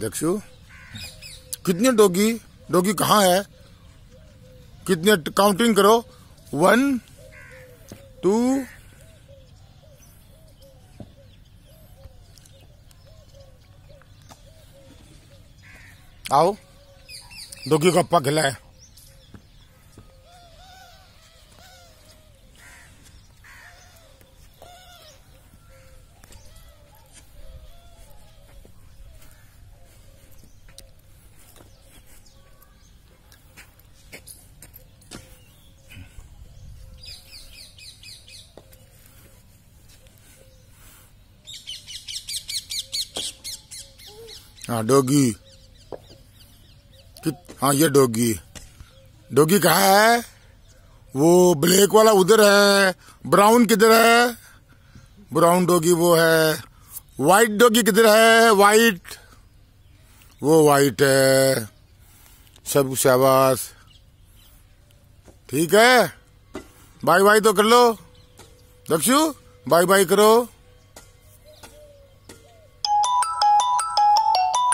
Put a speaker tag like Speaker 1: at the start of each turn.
Speaker 1: देखियो कितने doggy doggy कहाँ है कितने काउंटिंग करो वन टू
Speaker 2: आओ डोगी को पग खिलाए
Speaker 1: हाँ डोगी हाँ ये डोगी डोगी कहा है वो ब्लैक वाला उधर है ब्राउन किधर है ब्राउन डोगी वो है वाइट डोगी किधर है वाइट वो वाइट है सब शाबाश ठीक है बाय बाय तो कर लो दक्षु बाय बाय करो